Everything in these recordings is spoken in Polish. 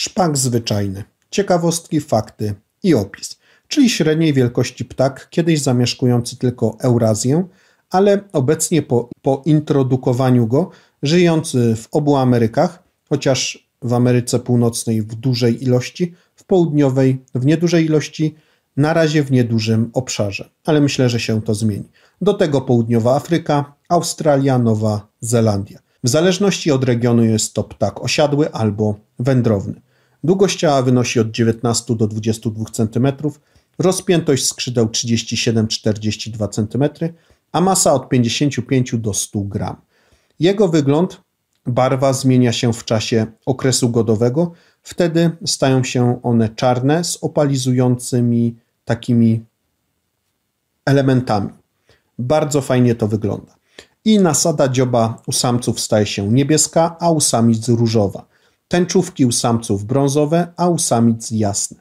szpak zwyczajny, ciekawostki, fakty i opis, czyli średniej wielkości ptak, kiedyś zamieszkujący tylko Eurazję, ale obecnie po, po introdukowaniu go żyjący w obu Amerykach, chociaż w Ameryce Północnej w dużej ilości, w południowej w niedużej ilości, na razie w niedużym obszarze, ale myślę, że się to zmieni. Do tego południowa Afryka, Australia, Nowa Zelandia. W zależności od regionu jest to ptak osiadły albo wędrowny. Długość ciała wynosi od 19 do 22 cm, rozpiętość skrzydeł 37-42 cm, a masa od 55 do 100 g. Jego wygląd, barwa zmienia się w czasie okresu godowego, wtedy stają się one czarne z opalizującymi takimi elementami. Bardzo fajnie to wygląda. I nasada dzioba u samców staje się niebieska, a u samic różowa. Tęczówki u samców brązowe, a u samic jasne.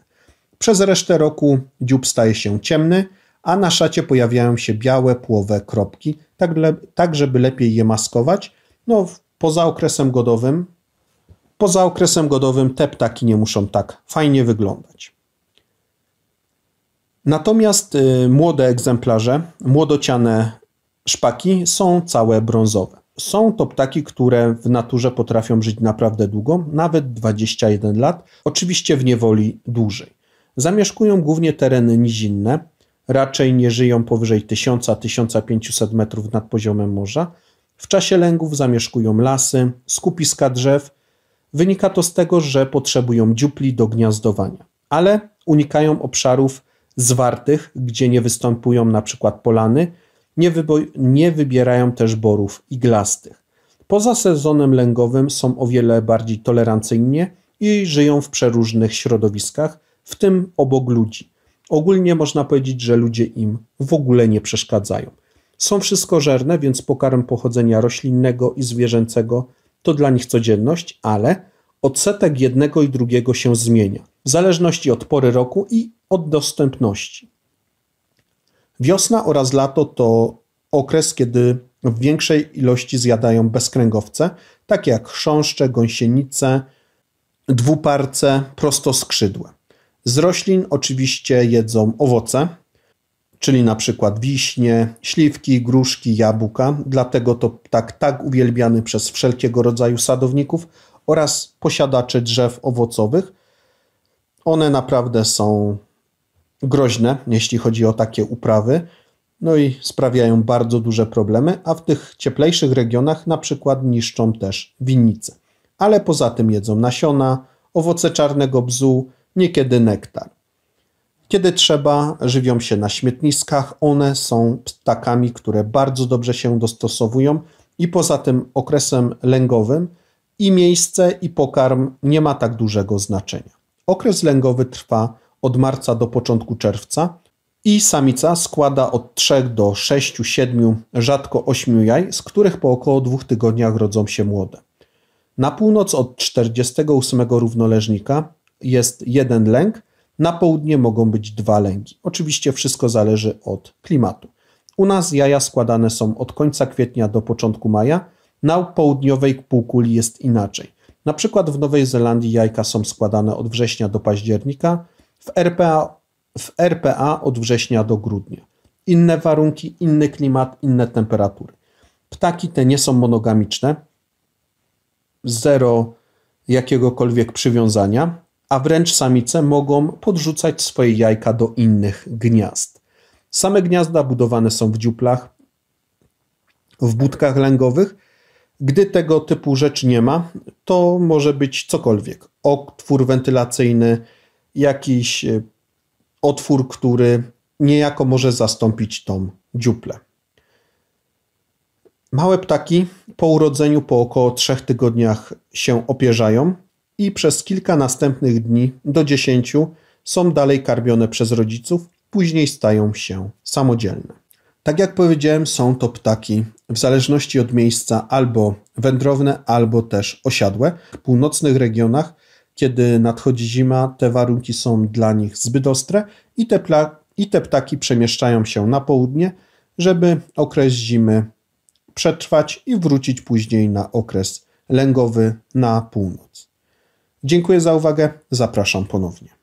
Przez resztę roku dziób staje się ciemny, a na szacie pojawiają się białe, płowe kropki, tak, tak żeby lepiej je maskować. No, poza okresem godowym, poza okresem godowym te ptaki nie muszą tak fajnie wyglądać. Natomiast y, młode egzemplarze, młodociane szpaki są całe brązowe. Są to ptaki, które w naturze potrafią żyć naprawdę długo, nawet 21 lat, oczywiście w niewoli dłużej. Zamieszkują głównie tereny nizinne, raczej nie żyją powyżej 1000-1500 metrów nad poziomem morza. W czasie lęgów zamieszkują lasy, skupiska drzew. Wynika to z tego, że potrzebują dziupli do gniazdowania, ale unikają obszarów zwartych, gdzie nie występują na przykład polany, nie, nie wybierają też borów iglastych. Poza sezonem lęgowym są o wiele bardziej tolerancyjnie i żyją w przeróżnych środowiskach, w tym obok ludzi. Ogólnie można powiedzieć, że ludzie im w ogóle nie przeszkadzają. Są wszystkożerne, więc pokarm pochodzenia roślinnego i zwierzęcego to dla nich codzienność, ale odsetek jednego i drugiego się zmienia w zależności od pory roku i od dostępności. Wiosna oraz lato to okres, kiedy w większej ilości zjadają bezkręgowce, takie jak chrząszcze, gąsienice, dwuparce, prostoskrzydłe. Z roślin oczywiście jedzą owoce, czyli na przykład wiśnie, śliwki, gruszki, jabłka, dlatego to ptak tak uwielbiany przez wszelkiego rodzaju sadowników oraz posiadaczy drzew owocowych. One naprawdę są groźne, jeśli chodzi o takie uprawy, no i sprawiają bardzo duże problemy, a w tych cieplejszych regionach na przykład niszczą też winnice. Ale poza tym jedzą nasiona, owoce czarnego bzu, niekiedy nektar. Kiedy trzeba, żywią się na śmietniskach. One są ptakami, które bardzo dobrze się dostosowują i poza tym okresem lęgowym i miejsce i pokarm nie ma tak dużego znaczenia. Okres lęgowy trwa od marca do początku czerwca i samica składa od 3 do 6, 7, rzadko 8 jaj, z których po około 2 tygodniach rodzą się młode. Na północ od 48 równoleżnika jest jeden lęk, na południe mogą być dwa lęgi. Oczywiście wszystko zależy od klimatu. U nas jaja składane są od końca kwietnia do początku maja, na południowej półkuli jest inaczej. Na przykład w Nowej Zelandii jajka są składane od września do października, w RPA, w RPA od września do grudnia. Inne warunki, inny klimat, inne temperatury. Ptaki te nie są monogamiczne, zero jakiegokolwiek przywiązania, a wręcz samice mogą podrzucać swoje jajka do innych gniazd. Same gniazda budowane są w dziuplach, w budkach lęgowych. Gdy tego typu rzeczy nie ma, to może być cokolwiek: otwór wentylacyjny, jakiś e, otwór, który niejako może zastąpić tą dziuplę. Małe ptaki po urodzeniu po około 3 tygodniach się opierzają i przez kilka następnych dni do 10 są dalej karmione przez rodziców, później stają się samodzielne. Tak jak powiedziałem, są to ptaki w zależności od miejsca albo wędrowne, albo też osiadłe. W północnych regionach kiedy nadchodzi zima, te warunki są dla nich zbyt ostre i te, i te ptaki przemieszczają się na południe, żeby okres zimy przetrwać i wrócić później na okres lęgowy na północ. Dziękuję za uwagę, zapraszam ponownie.